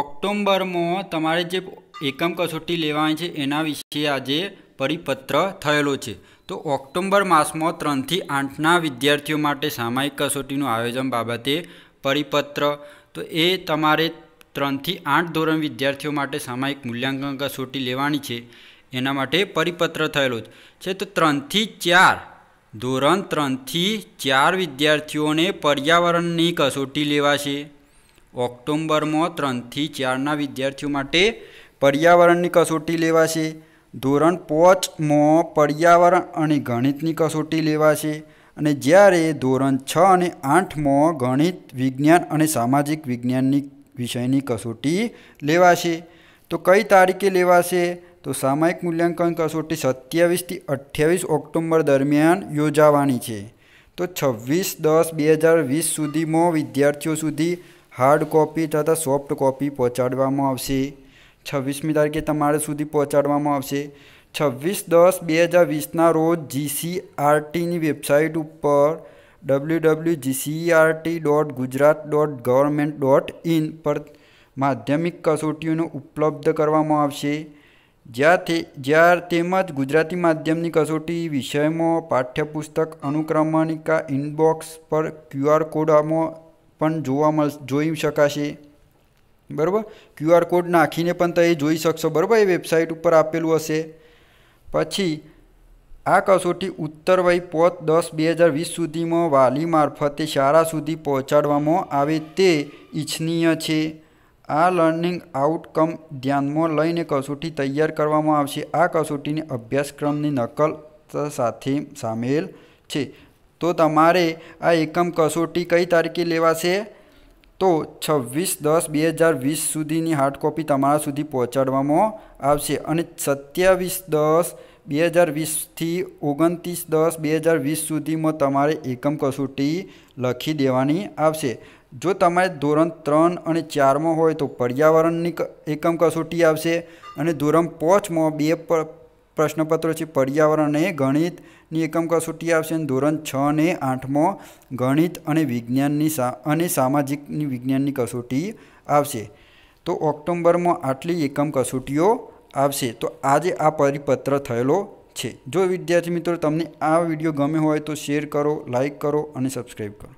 ઓક્ટોમ્બરમાં તમારે જે એકમ કસોટી લેવાની છે એના વિશે આજે પરિપત્ર થયેલો છે તો ઓક્ટોમ્બર માસમાં ત્રણથી આઠના વિદ્યાર્થીઓ માટે સામાયિક કસોટીનું આયોજન બાબતે પરિપત્ર તો એ તમારે ત્રણથી આઠ ધોરણ વિદ્યાર્થીઓ માટે સામાયિક મૂલ્યાંકન કસોટી લેવાની છે એના માટે પરિપત્ર થયેલો છે તો ત્રણથી ચાર ધોરણ ત્રણથી ચાર વિદ્યાર્થીઓને પર્યાવરણની કસોટી લેવાશે ઓક્ટોબરમાં ત્રણથી ચારના વિદ્યાર્થીઓ માટે પર્યાવરણની કસોટી લેવાશે ધોરણ પાંચમાં પર્યાવરણ અને ગણિતની કસોટી લેવાશે અને જ્યારે ધોરણ છ અને આઠમાં ગણિત વિજ્ઞાન અને સામાજિક વિજ્ઞાનની વિષયની કસોટી લેવાશે તો કઈ તારીખે લેવાશે તો સામાયિક મૂલ્યાંકન કસોટી સત્યાવીસથી અઠ્યાવીસ ઓક્ટોબર દરમિયાન યોજાવાની છે તો છવ્વીસ દસ બે હજાર વીસ સુધીમાં વિદ્યાર્થીઓ સુધી હાર્ડ કોપી તથા સોફ્ટ કોપી પહોંચાડવામાં આવશે છવ્વીસમી તારીખે તમારા સુધી પહોંચાડવામાં આવશે છવ્વીસ દસ બે હજાર વીસના રોજ જીસીઆરટીની વેબસાઇટ ઉપર W W GCERT dot Gujarat dot government dot in પર માધ્યમિક કસોટીઓનો ઉપલબ્ધ કરવામાં આવશે જ્યાં તે જ્યાં તેમજ ગુજરાતી માધ્યમની કસોટી વિષયમાં પાઠ્યપુસ્તક અનુક્રમણિકા ઇનબોક્સ પર ક્યુઆર કોડ આમાં પણ જોવા મળ જોઈ શકાશે બરાબર ક્યુઆર કોડ નાખીને પણ તમે જોઈ શકશો બરાબર એ વેબસાઇટ ઉપર આપેલું હશે પછી આ કસોટી ઉત્તર વય પોત દસ બે હજાર વીસ સુધીમાં વાલી મારફતે શાળા સુધી પહોંચાડવામાં આવે તે ઇચ્છનીય છે આ લર્નિંગ આઉટકમ ધ્યાનમાં લઈને કસોટી તૈયાર કરવામાં આવશે આ કસોટીની અભ્યાસક્રમની નકલ સાથે સામેલ છે તો તમારે આ એકમ કસોટી કઈ તારીખે લેવાશે તો છવ્વીસ દસ બે હજાર વીસ સુધીની હાર્ડ કોપી તમારા સુધી પહોંચાડવામાં આવશે અને સત્યાવીસ દસ બે હજાર વીસથી ઓગણત્રીસ દસ બે હજાર વીસ સુધીમાં તમારે એકમ કસોટી લખી દેવાની આવશે જો તમારે ધોરણ ત્રણ અને ચારમાં હોય તો પર્યાવરણની એકમ કસોટી આવશે અને ધોરણ પાંચમાં બે પ્રશ્નપત્રો છે પર્યાવરણ ગણિતની એકમ કસોટી આવશે અને ધોરણ છ અને આઠમાં ગણિત અને વિજ્ઞાનની સા અને સામાજિકની વિજ્ઞાનની કસોટી આવશે તો ઓક્ટોબરમાં આટલી એકમ કસોટીઓ આવશે તો આજે આ પરિપત્ર થયેલો છે જો વિદ્યાર્થી મિત્રો તમને આ વિડીયો ગમે હોય તો શેર કરો લાઇક કરો અને સબસ્ક્રાઈબ કરો